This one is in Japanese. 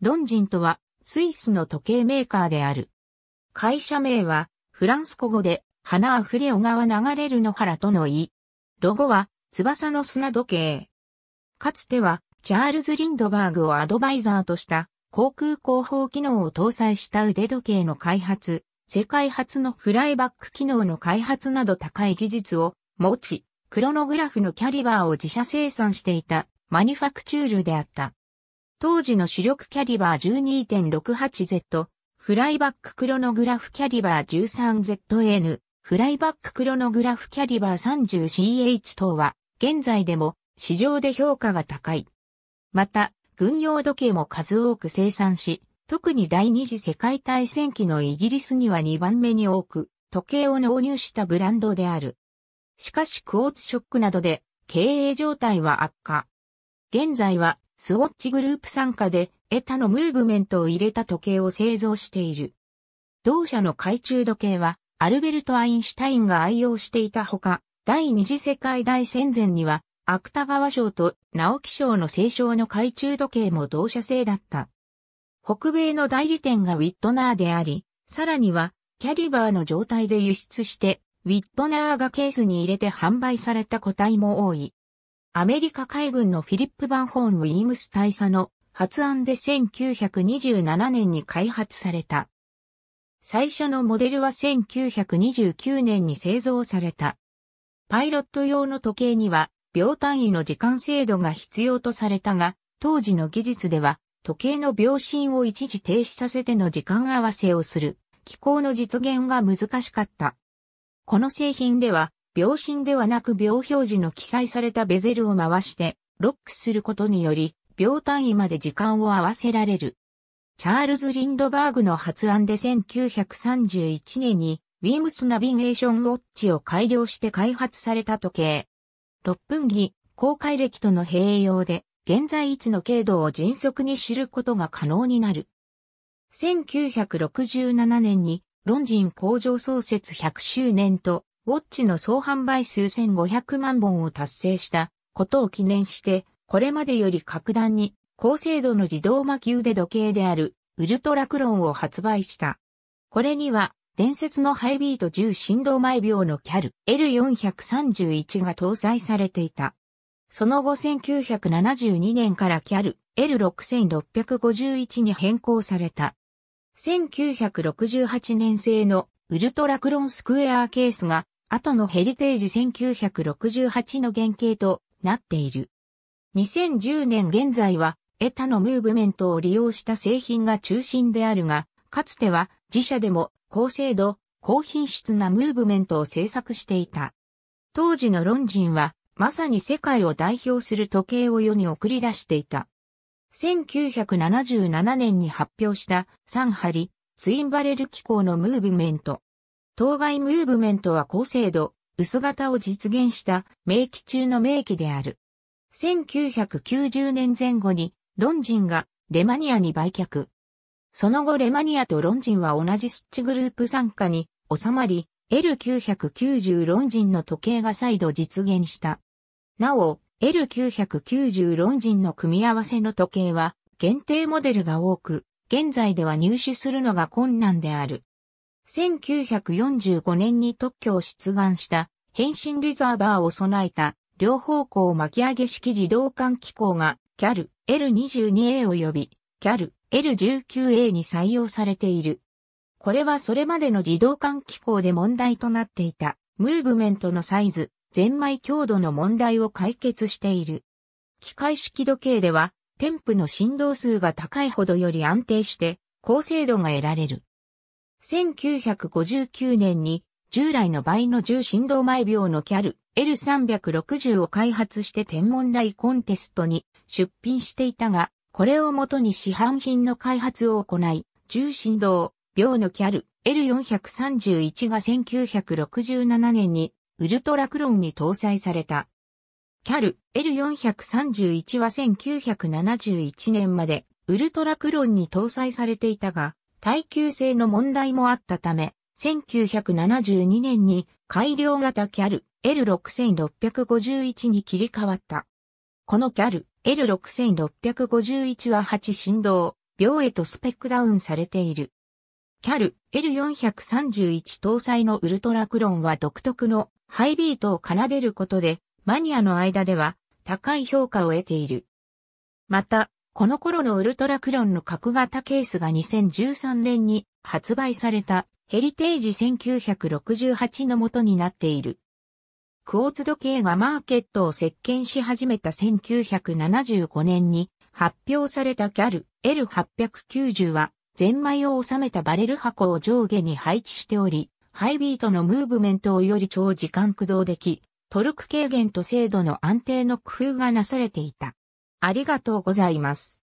ロンジンとは、スイスの時計メーカーである。会社名は、フランス語語で、花あふれ小川流れる野原との意。ロゴは、翼の砂時計。かつては、チャールズ・リンドバーグをアドバイザーとした、航空広報機能を搭載した腕時計の開発、世界初のフライバック機能の開発など高い技術を持ち、クロノグラフのキャリバーを自社生産していたマニファクチュールであった。当時の主力キャリバー 12.68Z、フライバッククロノグラフキャリバー 13ZN、フライバッククロノグラフキャリバー 30CH 等は、現在でも市場で評価が高い。また、軍用時計も数多く生産し、特に第二次世界大戦期のイギリスには2番目に多く、時計を納入したブランドである。しかしクォーツショックなどで経営状態は悪化。現在はスウォッチグループ傘下でエタのムーブメントを入れた時計を製造している。同社の懐中時計はアルベルト・アインシュタインが愛用していたほか、第二次世界大戦前には芥川賞と直木賞の聖賞の懐中時計も同社製だった。北米の代理店がウィットナーであり、さらにはキャリバーの状態で輸出して、ウィットナーがケースに入れて販売された個体も多い。アメリカ海軍のフィリップ・バンホーン・ウィームス大佐の発案で1927年に開発された。最初のモデルは1929年に製造された。パイロット用の時計には秒単位の時間制度が必要とされたが、当時の技術では時計の秒針を一時停止させての時間合わせをする機構の実現が難しかった。この製品では秒針ではなく秒表示の記載されたベゼルを回して、ロックすることにより、秒単位まで時間を合わせられる。チャールズ・リンドバーグの発案で1931年に、ウィームスナビゲーションウォッチを改良して開発された時計。6分儀、公開歴との併用で、現在位置の経度を迅速に知ることが可能になる。1967年に、ロンジン工場創設100周年と、ウォッチの総販売数1500万本を達成したことを記念して、これまでより格段に高精度の自動魔球で時計であるウルトラクロンを発売した。これには伝説のハイビート10振動毎秒のキャル L431 が搭載されていた。その後1972年からキャル L6651 に変更された。1968年製のウルトラクロンスクエアケースが後のヘリテージ1968の原型となっている。2010年現在は、エタのムーブメントを利用した製品が中心であるが、かつては自社でも高精度、高品質なムーブメントを製作していた。当時のロンジンは、まさに世界を代表する時計を世に送り出していた。1977年に発表した3針ツインバレル機構のムーブメント。当該ムーブメントは高精度、薄型を実現した名機中の名機である。1990年前後にロンジンがレマニアに売却。その後レマニアとロンジンは同じスッチグループ傘下に収まり、L990 ロンジンの時計が再度実現した。なお、L990 ロンジンの組み合わせの時計は限定モデルが多く、現在では入手するのが困難である。1945年に特許を出願した変身リザーバーを備えた両方向巻き上げ式自動換機構がキャル L22A 及びキャル L19A に採用されている。これはそれまでの自動換機構で問題となっていたムーブメントのサイズ、ゼンマイ強度の問題を解決している。機械式時計では、テンプの振動数が高いほどより安定して、高精度が得られる。1959年に従来の倍の重振動毎秒のキャル L360 を開発して天文台コンテストに出品していたが、これをもとに市販品の開発を行い、重振動秒のキャル L431 が1967年にウルトラクロンに搭載された。キャル L431 は1971年までウルトラクロンに搭載されていたが、耐久性の問題もあったため、1972年に改良型キャル L6651 に切り替わった。このキャル L6651 は8振動、秒へとスペックダウンされている。キャル L431 搭載のウルトラクロンは独特のハイビートを奏でることでマニアの間では高い評価を得ている。また、この頃のウルトラクロンの角型ケースが2013年に発売されたヘリテージ1968の元になっている。クォーツ時計がマーケットを席巻し始めた1975年に発表されたギャル L890 はゼンマイを収めたバレル箱を上下に配置しており、ハイビートのムーブメントをより長時間駆動でき、トルク軽減と精度の安定の工夫がなされていた。ありがとうございます。